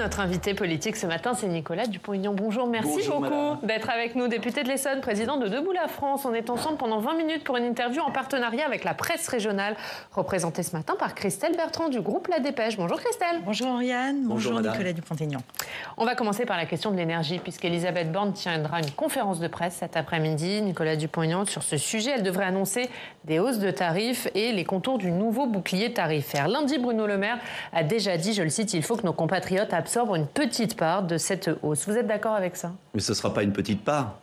Notre invité politique ce matin, c'est Nicolas Dupont-Aignan. Bonjour, merci beaucoup d'être avec nous. Député de l'Essonne, président de Debout la France. On est ensemble pendant 20 minutes pour une interview en partenariat avec la presse régionale, représentée ce matin par Christelle Bertrand du groupe La Dépêche. Bonjour Christelle. Bonjour Oriane. Bonjour, Nicolas Dupont-Aignan. On va commencer par la question de l'énergie, puisqu'Elisabeth Borne tiendra une conférence de presse cet après-midi. Nicolas Dupont-Aignan, sur ce sujet, elle devrait annoncer des hausses de tarifs et les contours du nouveau bouclier tarifaire. Lundi, Bruno Le Maire a déjà dit, je le cite, il faut que nos compatriotes une petite part de cette hausse. Vous êtes d'accord avec ça Mais ce ne sera pas une petite part.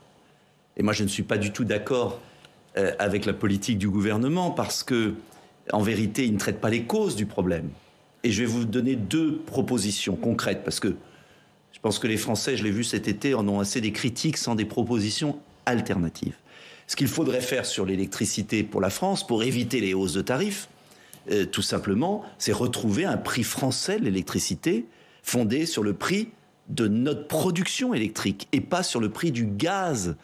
Et moi, je ne suis pas du tout d'accord euh, avec la politique du gouvernement parce que, en vérité, il ne traite pas les causes du problème. Et je vais vous donner deux propositions concrètes parce que je pense que les Français, je l'ai vu cet été, en ont assez des critiques sans des propositions alternatives. Ce qu'il faudrait faire sur l'électricité pour la France, pour éviter les hausses de tarifs, euh, tout simplement, c'est retrouver un prix français de l'électricité Fondé sur le prix de notre production électrique et pas sur le prix du gaz.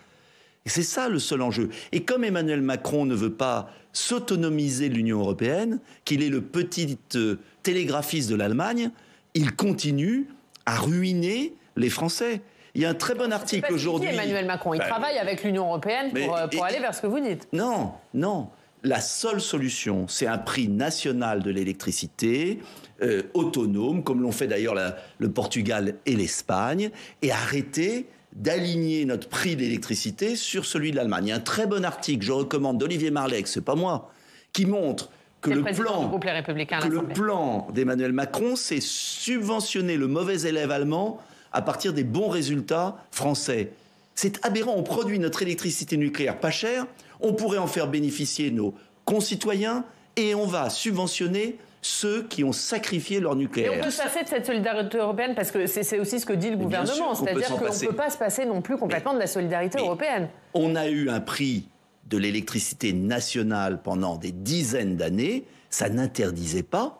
C'est ça le seul enjeu. Et comme Emmanuel Macron ne veut pas s'autonomiser l'Union européenne, qu'il est le petit euh, télégraphiste de l'Allemagne, il continue à ruiner les Français. Il y a un très bon article aujourd'hui. Emmanuel Macron, il bah, travaille avec l'union européenne pour, euh, aller vers ce que vous dites. Non, non la seule solution, c'est un prix national de l'électricité, euh, autonome, comme l'ont fait d'ailleurs le Portugal et l'Espagne, et arrêter d'aligner notre prix d'électricité sur celui de l'Allemagne. Il y a un très bon article, je recommande, d'Olivier Marleix, c'est pas moi, qui montre que, le, plan, que le plan d'Emmanuel Macron, c'est subventionner le mauvais élève allemand à partir des bons résultats français. C'est aberrant, on produit notre électricité nucléaire pas chère, on pourrait en faire bénéficier nos concitoyens et on va subventionner ceux qui ont sacrifié leur nucléaire. Et on peut se passer de cette solidarité européenne parce que c'est aussi ce que dit le gouvernement, c'est-à-dire qu'on ne peut pas se passer non plus complètement de la solidarité européenne. On a eu un prix de l'électricité nationale pendant des dizaines d'années, ça n'interdisait pas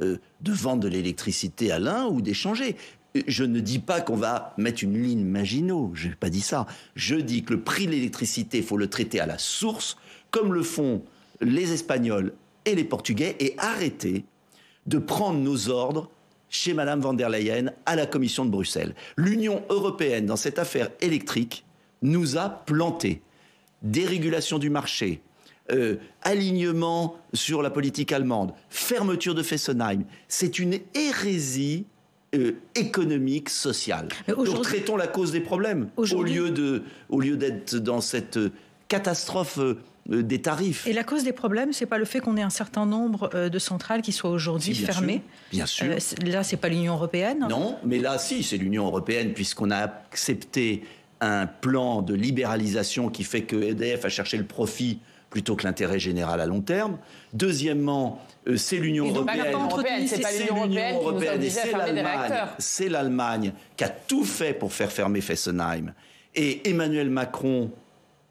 euh, de vendre de l'électricité à l'un ou d'échanger. Je ne dis pas qu'on va mettre une ligne Maginot, je n'ai pas dit ça. Je dis que le prix de l'électricité, il faut le traiter à la source, comme le font les Espagnols et les Portugais, et arrêter de prendre nos ordres chez Madame van der Leyen à la Commission de Bruxelles. L'Union européenne, dans cette affaire électrique, nous a plantés. Dérégulation du marché, euh, alignement sur la politique allemande, fermeture de Fessenheim. C'est une hérésie euh, économique, sociale. Donc traitons la cause des problèmes au lieu de, au lieu d'être dans cette euh, catastrophe euh, des tarifs. Et la cause des problèmes, n'est pas le fait qu'on ait un certain nombre de centrales qui soient aujourd'hui fermées. bien sûr. là, c'est pas l'Union européenne. Non, mais là, si, c'est l'Union européenne puisqu'on a accepté un plan de libéralisation qui fait que EDF a cherché le profit plutôt que l'intérêt général à long terme. Deuxièmement, euh, c'est l'Union européenne. C'est l'Union européenne, qui c'est l'Allemagne. C'est l'Allemagne qui a tout fait pour faire fermer Fessenheim. Et Emmanuel Macron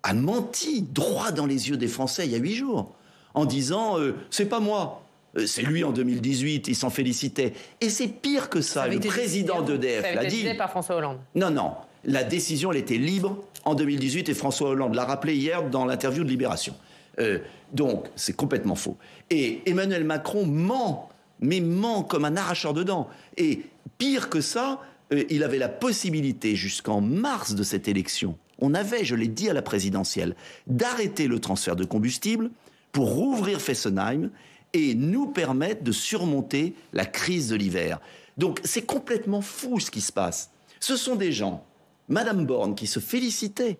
a menti droit dans les yeux des Français il y a huit jours en disant euh, c'est pas moi. Euh, c'est lui en 2018, il s'en félicitait. Et c'est pire que ça. le président hein. d'EDF l'a dit. par François Hollande. Non, non. La décision, elle était libre en 2018 et François Hollande l'a rappelé hier dans l'interview de Libération. Euh, donc, c'est complètement faux. Et Emmanuel Macron ment, mais ment comme un arracheur de dents. Et pire que ça, euh, il avait la possibilité jusqu'en mars de cette élection, on avait, je l'ai dit à la présidentielle, d'arrêter le transfert de combustible pour rouvrir Fessenheim et nous permettre de surmonter la crise de l'hiver. Donc c'est complètement fou ce qui se passe. Ce sont des gens, Madame Borne qui se félicitaient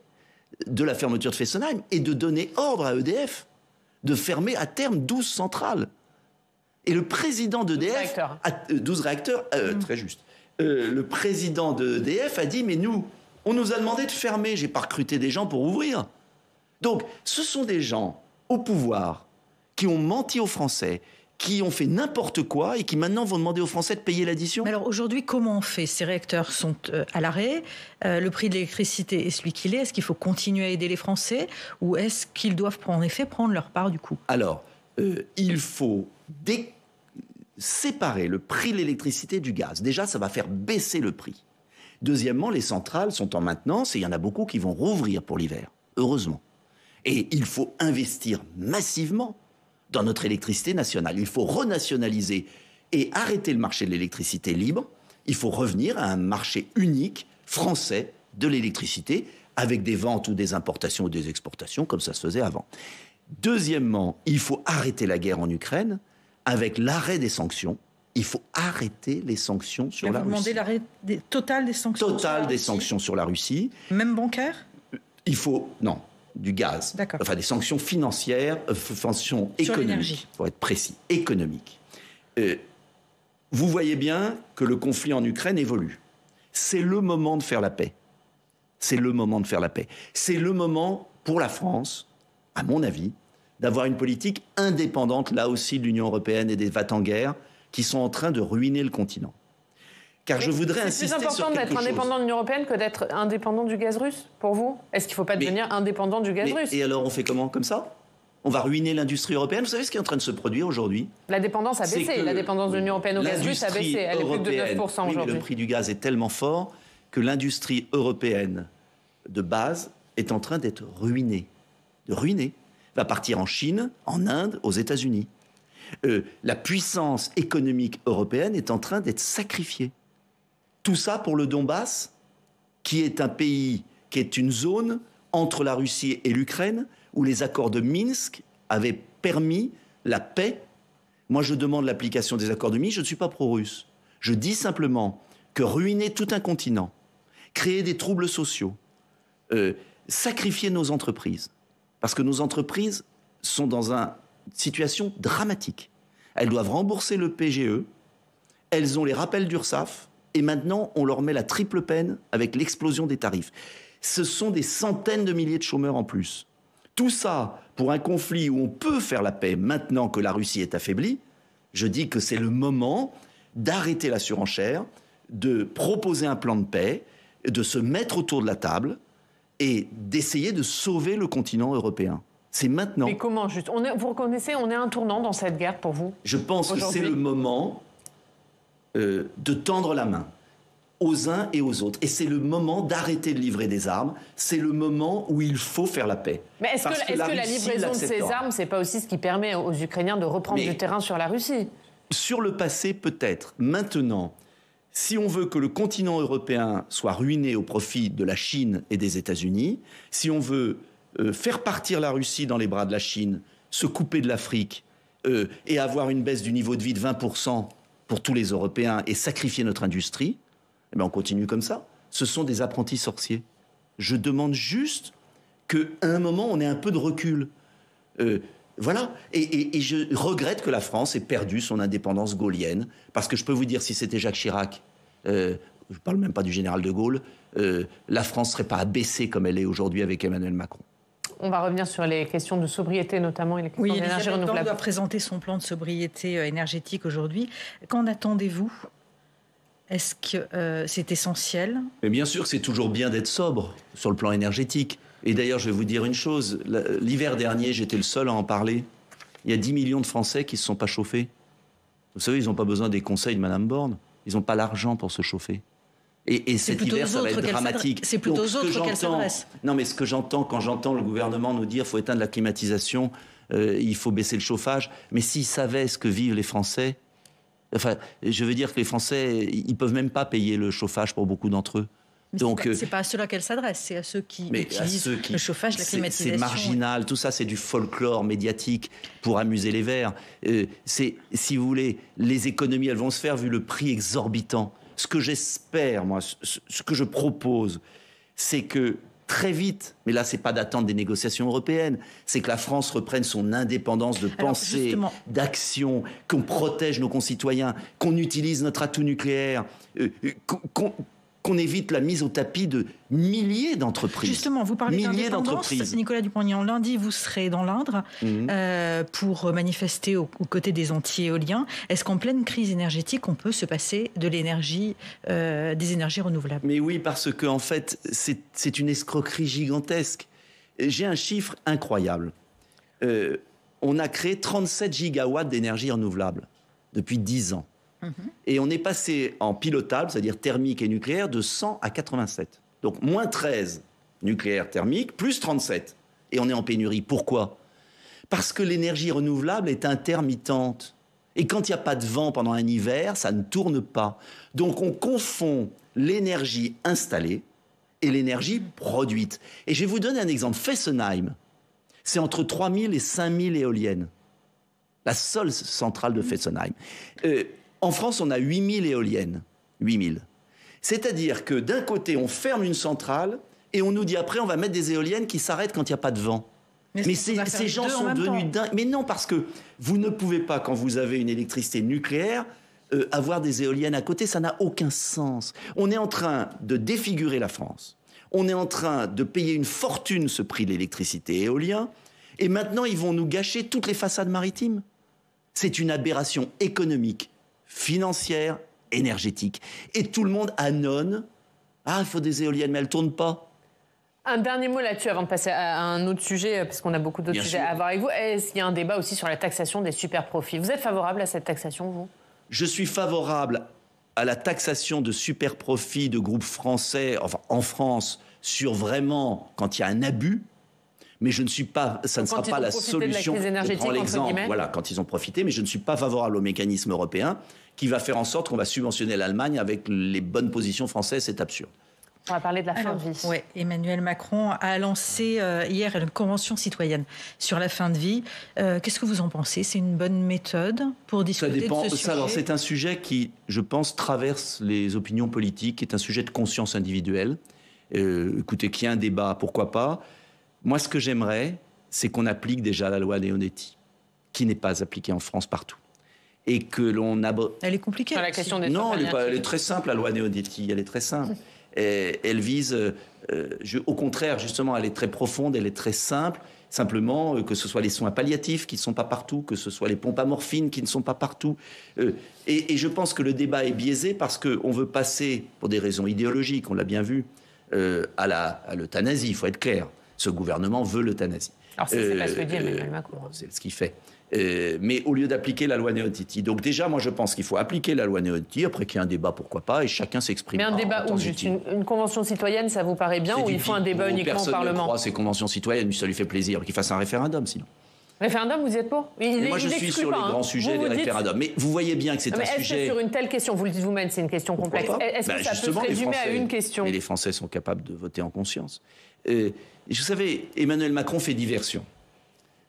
de la fermeture de Fessenheim et de donner ordre à EDF de fermer à terme 12 centrales. Et le président d'EDF... 12 réacteurs. A, 12 euh, réacteurs, euh, mm. très juste. Euh, le président d'EDF a dit, mais nous, on nous a demandé de fermer, j'ai pas recruté des gens pour ouvrir. Donc, ce sont des gens au pouvoir qui ont menti aux Français, qui ont fait n'importe quoi et qui maintenant vont demander aux Français de payer l'addition. Alors aujourd'hui, comment on fait Ces réacteurs sont euh, à l'arrêt. Euh, le prix de l'électricité est celui qu'il est. Est-ce qu'il faut continuer à aider les Français ou est-ce qu'ils doivent en effet prendre leur part du coup Alors, euh, il faut séparer le prix de l'électricité du gaz. Déjà, ça va faire baisser le prix. Deuxièmement, les centrales sont en maintenance et il y en a beaucoup qui vont rouvrir pour l'hiver, heureusement. Et il faut investir massivement dans notre électricité nationale. Il faut renationaliser et arrêter le marché de l'électricité libre. Il faut revenir à un marché unique français de l'électricité avec des ventes ou des importations ou des exportations comme ça se faisait avant. Deuxièmement, il faut arrêter la guerre en Ukraine avec l'arrêt des sanctions. Il faut arrêter les sanctions sur la Russie. Vous demandez l'arrêt total des sanctions. Total des sanctions sur la Russie. Même bancaire. Il faut non du gaz. Enfin, des sanctions financières, euh, sanctions économiques, pour être précis, économiques. Euh, vous voyez bien que le conflit en Ukraine évolue. C'est le moment de faire la paix. C'est le moment de faire la paix. C'est le moment pour la France, à mon avis, d'avoir une politique indépendante, là aussi, de l'Union européenne et des vats en guerre qui sont en train de ruiner le continent. Car je voudrais C'est plus important d'être indépendant de l'Union européenne que d'être indépendant du gaz russe, pour vous Est-ce qu'il ne faut pas devenir indépendant du gaz russe Et alors, on fait comment Comme ça on va ruiner l'industrie européenne. Vous savez ce qui est en train de se produire aujourd'hui La dépendance a baissé. La dépendance de l'Union européenne au gaz russe a baissé. Elle est plus de 9% aujourd'hui. le prix du gaz est tellement fort que l'industrie européenne de base est en train d'être ruinée. De ruinée. Va partir en Chine, en Inde, aux États-Unis. Euh, la puissance économique européenne est en train d'être sacrifiée. Tout ça pour le Donbass, qui est un pays, qui est une zone entre la Russie et l'Ukraine, où les accords de Minsk avaient permis la paix. Moi, je demande l'application des accords de Minsk, je ne suis pas pro-russe. Je dis simplement que ruiner tout un continent, créer des troubles sociaux, euh, sacrifier nos entreprises, parce que nos entreprises sont dans une situation dramatique. Elles doivent rembourser le PGE, elles ont les rappels d'URSAF, et maintenant, on leur met la triple peine avec l'explosion des tarifs. Ce sont des centaines de milliers de chômeurs en plus. Tout ça pour un conflit où on peut faire la paix maintenant que la Russie est affaiblie. Je dis que c'est le moment d'arrêter la surenchère, de proposer un plan de paix, de se mettre autour de la table et d'essayer de sauver le continent européen. C'est maintenant. Mais comment juste on Vous reconnaissez, on est un tournant dans cette guerre pour vous Je pense que c'est le moment euh, de tendre la main aux uns et aux autres. Et c'est le moment d'arrêter de livrer des armes. C'est le moment où il faut faire la paix. Mais est-ce que, la, livraison de ces armes, c'est pas aussi ce qui permet aux Ukrainiens de reprendre du terrain sur la Russie Sur le passé, peut-être. Maintenant, si on veut que le continent européen soit ruiné au profit de la Chine et des États-Unis, si on veut euh, faire partir la Russie dans les bras de la Chine, se couper de l'Afrique euh, et avoir une baisse du niveau de vie de 20 pour tous les Européens et sacrifier notre industrie, eh ben, on continue comme ça. Ce sont des apprentis sorciers. Je demande juste qu'à un moment, on ait un peu de recul. Euh, voilà. Et, je regrette que la France ait perdu son indépendance gaulienne, parce que je peux vous dire, si c'était Jacques Chirac, euh, je ne parle même pas du général de Gaulle, euh, la France ne serait pas abaissée comme elle est aujourd'hui avec Emmanuel Macron. On va revenir sur les questions de sobriété notamment et les questions oui, renouvelable. doit présenter son plan de sobriété euh, énergétique aujourd'hui. Qu'en attendez-vous Est-ce que euh, c'est essentiel bien sûr c'est toujours bien d'être sobre sur le plan énergétique. Et d'ailleurs, je vais vous dire une chose. L'hiver dernier, j'étais le seul à en parler. Il y a 10 millions de Français qui ne se sont pas chauffés. Vous savez, ils n'ont pas besoin des conseils de Mme Borne. Ils n'ont pas l'argent pour se chauffer. Et, cet hiver, ça va être dramatique. C'est plutôt aux autres qu'elle s'adresse. Non, mais ce que j'entends quand j'entends le gouvernement nous dire faut éteindre la climatisation, euh, il faut baisser le chauffage, mais s'ils savaient ce que vivent les Français, enfin, je veux dire que les Français, ils peuvent même pas payer le chauffage pour beaucoup d'entre eux. Donc, euh, c'est pas, à ceux-là qu'elle s'adresse, c'est à ceux qui le chauffage, la climatisation. C'est marginal, tout ça, c'est du folklore médiatique pour amuser les verts. Euh, c'est, si vous voulez, les économies, elles vont se faire vu le prix exorbitant ce que j'espère, moi, ce, que je propose, c'est que très vite, mais là, n'est pas d'attendre des négociations européennes, c'est que la France reprenne son indépendance de pensée, d'action, qu'on protège nos concitoyens, qu'on utilise notre atout nucléaire, euh, euh, qu'on qu'on évite la mise au tapis de milliers d'entreprises. Justement, vous parlez d'indépendance. Nicolas Dupont-Aignan, lundi, vous serez dans l'Indre mhm. euh, pour manifester aux, côtés des anti-éoliens. Est-ce qu'en pleine crise énergétique, on peut se passer de l'énergie, euh, des énergies renouvelables Mais oui, parce que en fait, c'est une escroquerie gigantesque. J'ai un chiffre incroyable. Euh, on a créé 37 gigawatts d'énergie renouvelable depuis 10 ans. Mhm. Et on est passé en pilotable, c'est-à-dire thermique et nucléaire, de 100 à 87. Donc moins 13 nucléaire thermiques, plus 37. Et on est en pénurie. Pourquoi Parce que l'énergie renouvelable est intermittente. Et quand il n'y a pas de vent pendant un hiver, ça ne tourne pas. Donc on confond l'énergie installée et l'énergie mhm. produite. Et je vais vous donner un exemple. Fessenheim, c'est entre 3000 et 5000 éoliennes. La seule centrale de mhm. Fessenheim. Euh, en France, on a 8000 éoliennes. 8000. C'est-à-dire que d'un côté, on ferme une centrale et on nous dit après, on va mettre des éoliennes qui s'arrêtent quand il n'y a pas de vent. Mais, ces, gens sont devenus dingues. Mais non, parce que vous ne pouvez pas, quand vous avez une électricité nucléaire, euh, avoir des éoliennes à côté, ça n'a aucun sens. On est en train de défigurer la France. On est en train de payer une fortune ce prix de l'électricité éolien. Et maintenant, ils vont nous gâcher toutes les façades maritimes. C'est une aberration économique financière, énergétique. Et tout le monde annonce Ah, il faut des éoliennes, mais elles ne tournent pas. Un dernier mot là-dessus avant de passer à un autre sujet, euh, parce qu'on a beaucoup d'autres sujets à avoir avec vous. Est-ce qu'il y a un débat aussi sur la taxation des super-profits Vous êtes favorable à cette taxation, vous Je suis favorable à la taxation de super-profits de groupes français, enfin en France, sur vraiment quand il y a un abus, mais je ne suis pas, ça ne sera pas la solution. Je prends l'exemple, voilà, quand ils ont profité, mais je ne suis pas favorable au mécanisme européen qui va faire en sorte qu'on va subventionner l'Allemagne avec les bonnes positions françaises, c'est absurde. On va parler de la fin de vie. Emmanuel Macron a lancé euh, hier une convention citoyenne sur la fin de vie. Euh, qu'est-ce que vous en pensez C'est une bonne méthode pour discuter de ce ça, Alors, C'est un sujet qui, je pense, traverse les opinions politiques, est un sujet de conscience individuelle. Euh, écoutez, qu'il y ait un débat, pourquoi pas moi, ce que j'aimerais, c'est qu'on applique déjà la loi Leonetti, qui n'est pas appliquée en France partout. Et que l'on aborde. Elle est compliquée. non, elle est, très simple, la loi Leonetti, elle est très simple. elle vise, euh, euh, au contraire, justement, elle est très profonde, elle est très simple. Simplement, euh, que ce soit les soins palliatifs qui ne sont pas partout, que ce soit les pompes à morphine qui ne sont pas partout. et, et, je pense que le débat est biaisé parce qu'on veut passer, pour des raisons idéologiques, on l'a bien vu, à l'euthanasie, il faut être clair ce gouvernement veut l'euthanasie. Alors, ça, c'est pas ce que euh, dit Emmanuel euh, Macron. Hein. C'est ce qu'il fait. Euh, mais au lieu d'appliquer la loi Néotiti. Donc déjà, moi, je pense qu'il faut appliquer la loi Néotiti, après qu'il y ait un débat, pourquoi pas, et chacun s'exprime. Mais un ah, débat juste une, convention citoyenne, ça vous paraît bien, ou il faut un débat uniquement au Parlement Personne ces conventions citoyennes, ça lui fait plaisir, qu'il fasse un référendum, sinon. Référendum, vous y êtes pour Moi, je suis sur le les sujet grands hein. sujets des référendums. Mais vous voyez bien que c'est un sujet... sur une telle question, vous le dites vous-même, c'est une question complexe. Est-ce que ben, ça peut se résumer à une question et les Français sont capables de voter en conscience. Et vous savez, Emmanuel Macron fait diversion.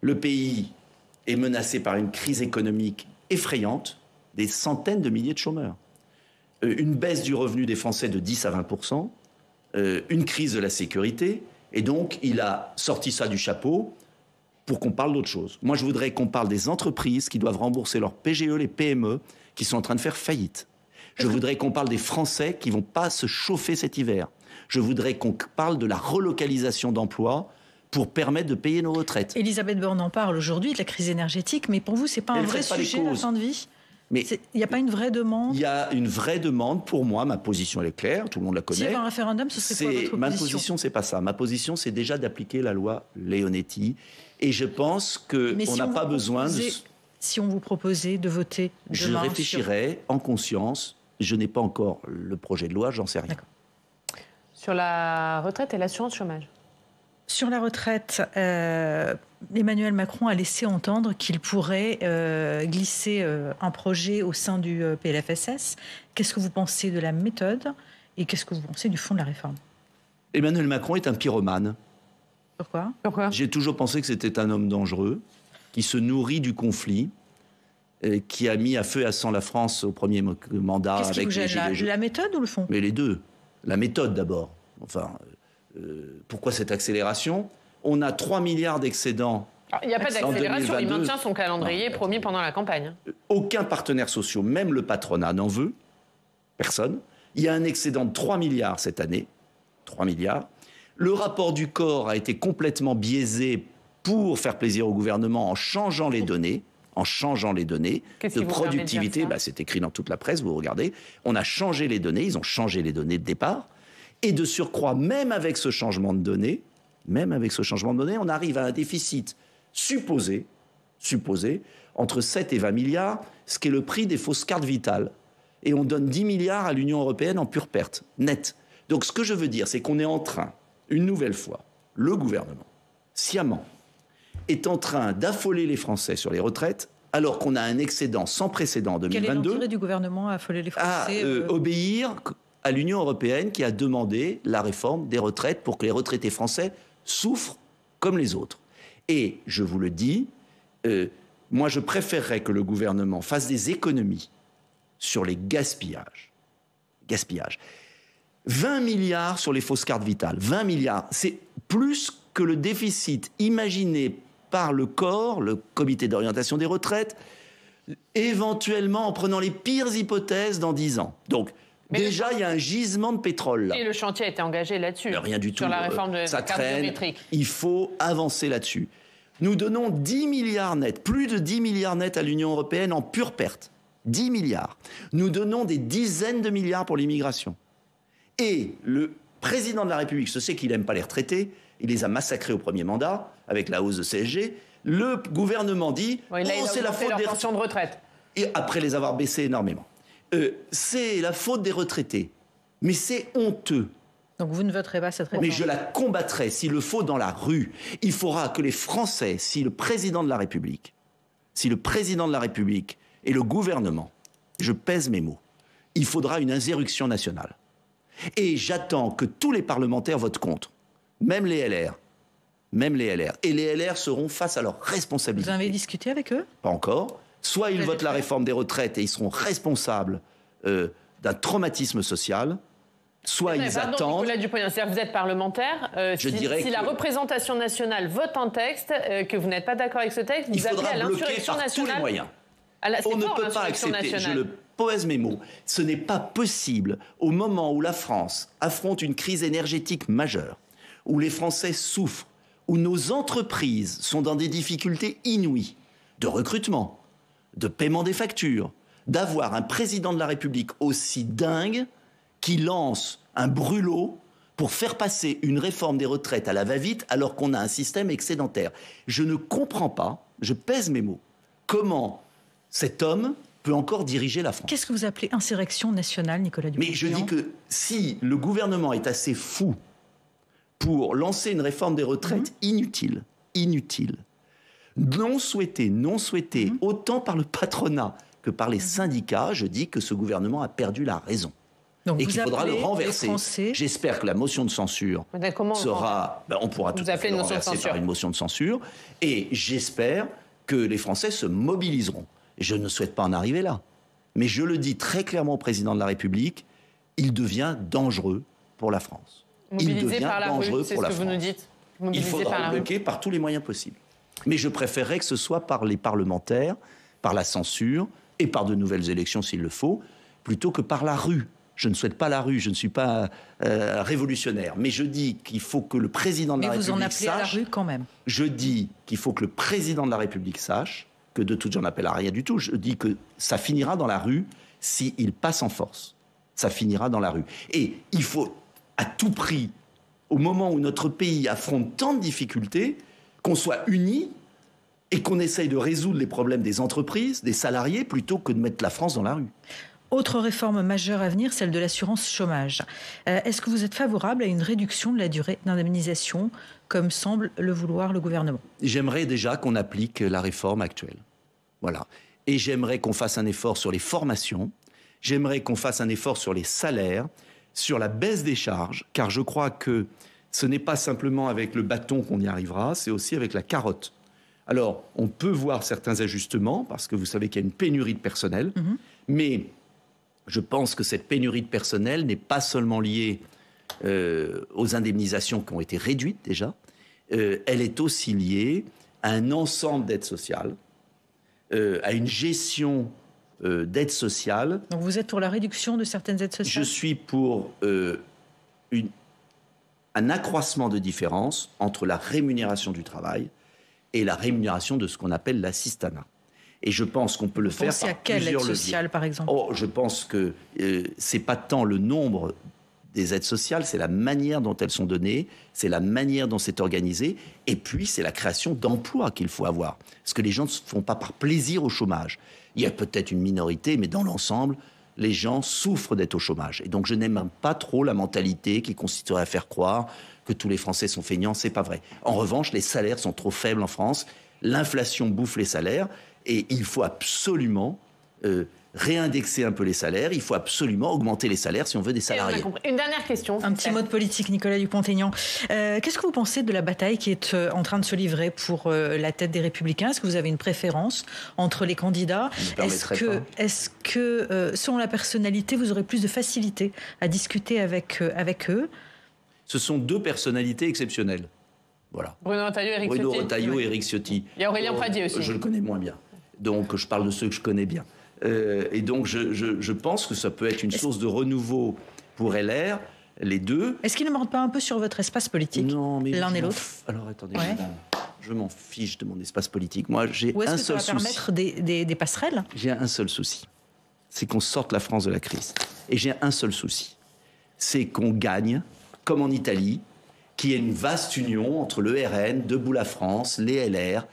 Le pays est menacé par une crise économique effrayante, des centaines de milliers de chômeurs, euh, une baisse du revenu des Français de 10 à 20 euh, une crise de la sécurité, et donc il a sorti ça du chapeau pour qu'on parle d'autre chose. Moi, je voudrais qu'on parle des entreprises qui doivent rembourser leurs PGE, les PME, qui sont en train de faire faillite. Je voudrais qu'on parle des Français qui vont pas se chauffer cet hiver. Je voudrais qu'on parle de la relocalisation d'emplois pour permettre de payer nos retraites. Elisabeth Borne en parle aujourd'hui de la crise énergétique, mais pour vous, ce n'est pas un vrai sujet la fin de vie il n'y a pas une vraie demande. Il y a une vraie demande. Pour moi, ma position elle est claire. Tout le monde la connaît. Si y avait un référendum, ce serait quoi votre ma position Ma position, c'est pas ça. Ma position, c'est déjà d'appliquer la loi Leonetti. Et je pense qu'on n'a pas besoin. de... Si on vous proposait de voter, demain je réfléchirais en conscience. Je n'ai pas encore le projet de loi. J'en sais rien. Sur la retraite et l'assurance chômage Sur la retraite, euh, Emmanuel Macron a laissé entendre qu'il pourrait euh, glisser euh, un projet au sein du PLFSS. Qu'est-ce que vous pensez de la méthode et qu'est-ce que vous pensez du fond de la réforme Emmanuel Macron est un pyromane. Pourquoi, Pourquoi J'ai toujours pensé que c'était un homme dangereux, qui se nourrit du conflit, et qui a mis à feu et à sang la France au premier mandat. Qu'est-ce que vous gêne, la, la méthode ou le fond Mais les deux. La méthode d'abord. Enfin, euh, euh, pourquoi cette accélération On a 3 milliards d'excédents. Ah, il n'y a pas d'accélération, il maintient son calendrier promis pendant la campagne. Aucun partenaire social, même le patronat, n'en veut. Personne. Il y a un excédent de 3 milliards cette année. 3 milliards. Le rapport du corps a été complètement biaisé pour faire plaisir au gouvernement en changeant les données. En changeant les données de productivité, bah, c'est écrit dans toute la presse, vous regardez. On a changé les données, ils ont changé les données de départ. Et de surcroît, même avec ce changement de données, même avec ce changement de données, on arrive à un déficit supposé, supposé entre 7 et 20 milliards, ce qui est le prix des fausses cartes vitales. Et on donne 10 milliards à l'Union européenne en pure perte, nette. Donc ce que je veux dire, c'est qu'on est en train, une nouvelle fois, le gouvernement, sciemment, est en train d'affoler les Français sur les retraites, alors qu'on a un excédent sans précédent en 2022. Quel est du gouvernement à affoler les Français à, euh, euh, obéir à l'Union européenne qui a demandé la réforme des retraites pour que les retraités français souffrent comme les autres. Et je vous le dis, euh, moi je préférerais que le gouvernement fasse des économies sur les gaspillages. Gaspillage. 20 milliards sur les fausses cartes vitales. 20 milliards. C'est plus que le déficit imaginé par le corps, le comité d'orientation des retraites, éventuellement en prenant les pires hypothèses dans 10 ans. Donc, Déjà, il y a un gisement de pétrole. Et le chantier a été engagé là-dessus. rien du tout. Sur la euh, Il faut avancer là-dessus. Nous donnons 10 milliards nets, plus de 10 milliards nets à l'Union européenne en pure perte. 10 milliards. Nous donnons des dizaines de milliards pour l'immigration. Et le président de la République, je sait qu'il n'aime pas les retraités, il les a massacrés au premier mandat avec la hausse de CSG. Le gouvernement dit oui, oh, c'est la faute des de retraite. Et après les avoir baissés énormément. Euh, c'est la faute des retraités. Mais c'est honteux. Donc vous ne voterez pas cette réforme Mais je la combattrai s'il le faut dans la rue. Il faudra que les Français, si le président de la République, si le président de la République et le gouvernement, je pèse mes mots, il faudra une insurrection nationale. Et j'attends que tous les parlementaires votent contre, même les LR. Même les LR. Et les LR seront face à leurs responsabilités. Vous en avez discuté avec eux Pas encore. Soit ils votent la réforme des retraites et ils seront responsables euh, d'un traumatisme social, soit eh ben, ils attendent. vous êtes parlementaire. Euh, si, la représentation nationale vote un texte euh, que vous n'êtes pas d'accord avec ce texte, vous allez à l'insurrection nationale. Tous les moyens. Ah On ne peut pas accepter. Je le pose mes mots. Ce n'est pas possible au moment où la France affronte une crise énergétique majeure, où les Français souffrent, où nos entreprises sont dans des difficultés inouïes de recrutement, de paiement des factures, d'avoir un président de la République aussi dingue qui lance un brûlot pour faire passer une réforme des retraites à la va-vite alors qu'on a un système excédentaire. Je ne comprends pas, je pèse mes mots, comment cet homme peut encore diriger la France. Qu'est-ce que vous appelez insurrection nationale, Nicolas Dupont Mais je dis que si le gouvernement est assez fou pour lancer une réforme des retraites mm-hmm. inutile, inutile, non souhaité, non souhaité, mhm. autant par le patronat que par les syndicats, je dis que ce gouvernement a perdu la raison. et qu'il faudra le renverser. J'espère que la motion de censure ben, sera. Ben, on pourra tout à fait le renverser une motion de censure. Et j'espère que les Français se mobiliseront. Je ne souhaite pas en arriver là. Mais je le dis très clairement au président de la République il devient dangereux pour la France. Mobilisé il devient par la dangereux rue, pour ce que Vous nous dites. il faudra le bloquer par tous les moyens possibles. Mais je préférerais que ce soit par les parlementaires, par la censure et par de nouvelles élections s'il le faut, plutôt que par la rue. Je ne souhaite pas la rue, je ne suis pas euh, révolutionnaire, mais je dis qu'il faut que le président de la République sache. vous en appelez quand même. Je dis qu'il faut que le président de la République sache que de toute j'en appelle à rien du tout. Je dis que ça finira dans la rue s'il passe en force. Ça finira dans la rue. Et il faut à tout prix, au moment où notre pays affronte tant de difficultés, qu'on soit unis et qu'on essaye de résoudre les problèmes des entreprises, des salariés, plutôt que de mettre la France dans la rue. Autre réforme majeure à venir, celle de l'assurance chômage. Euh, est-ce que vous êtes favorable à une réduction de la durée d'indemnisation, comme semble le vouloir le gouvernement J'aimerais déjà qu'on applique la réforme actuelle. Voilà. Et j'aimerais qu'on fasse un effort sur les formations, j'aimerais qu'on fasse un effort sur les salaires, sur la baisse des charges, car je crois que ce n'est pas simplement avec le bâton qu'on y arrivera, c'est aussi avec la carotte. Alors, on peut voir certains ajustements, parce que vous savez qu'il y a une pénurie de personnel, mhm. mais je pense que cette pénurie de personnel n'est pas seulement liée euh, aux indemnisations qui ont été réduites déjà, euh, elle est aussi liée à un ensemble d'aides sociales, euh, à une gestion d'aides sociales. Donc vous êtes pour la réduction de certaines aides sociales Je suis pour une, un accroissement de différence entre la rémunération du travail et la rémunération de ce qu'on appelle l'assistanat. Et je pense qu'on peut le faire par à quelle aide sociale, par exemple oh, Je pense que euh, c'est pas tant le nombre des aides sociales, c'est la manière dont elles sont données, c'est la manière dont c'est organisé, et puis c'est la création d'emplois qu'il faut avoir. Parce que les gens ne se font pas par plaisir au chômage. Il y a peut-être une minorité, mais dans l'ensemble, les gens souffrent d'être au chômage. Et donc je n'aime pas trop la mentalité qui consisterait à faire croire que tous les Français sont feignants, c'est pas vrai. En revanche, les salaires sont trop faibles en France, l'inflation bouffe les salaires, et il faut absolument euh, réindexer un peu les salaires. Il faut absolument augmenter les salaires si on veut des salariés. Une dernière question. Un petit mot de politique, Nicolas Dupont-Aignan. Euh, qu'est-ce que vous pensez de la bataille qui est euh, en train de se livrer pour euh, la tête des Républicains Est-ce que vous avez une préférence entre les candidats Est-ce que, est -ce que selon la personnalité, vous aurez plus de facilité à discuter avec, avec eux Ce sont deux personnalités exceptionnelles. Voilà. Bruno Retailleau, Eric Ciotti. Bruno Eric Ciotti. Il y a Aurélien Pradier aussi. Je le connais moins bien. Donc je parle de ceux que je connais bien. Euh, et donc, je, pense que ça peut être une source de renouveau pour LR, les deux. Est-ce qu'il ne manque pas un peu sur votre espace politique Non, L'un et l'autre Alors, attendez. Je m'en fiche de mon espace politique. Moi, j'ai un que ça va permettre des, passerelles J'ai un seul souci. C'est qu'on sorte la France de la crise. Et j'ai un seul souci. C'est qu'on gagne, comme en Italie, qui est une vaste union entre le RN, Debout la France, les LR,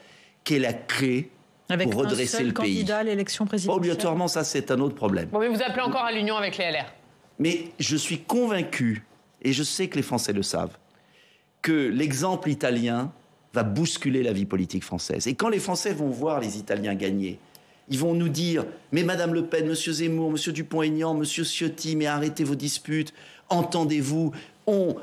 qui est la clé avec pour redresser un le pays. candidat à l'élection présidentielle. Obligatoirement, ça, c'est un autre problème. Bon, mais vous appelez encore à l'union avec les LR. Mais je suis convaincu, et je sais que les Français le savent, que l'exemple italien va bousculer la vie politique française. Et quand les Français vont voir les Italiens gagner, ils vont nous dire Mais Madame Le Pen, Monsieur Zemmour, Monsieur Dupont-Aignan, Monsieur Ciotti, mais arrêtez vos disputes, entendez-vous, on,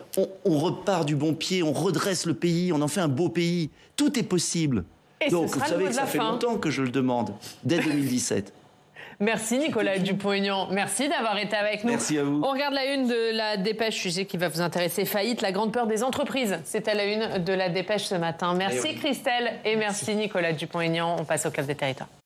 on repart du bon pied, on redresse le pays, on en fait un beau pays. Tout est possible. Donc, vous savez que ça fait longtemps que je le demande, dès 2017. Merci Nicolas Dupont-Aignan. Merci d'avoir été avec nous. Merci à vous. On regarde la une de la dépêche, sujet qui va vous intéresser faillite, la grande peur des entreprises. C'est à la une de la dépêche ce matin. Merci eh Christelle et merci, Nicolas Dupont-Aignan. On passe au Club des Territoires.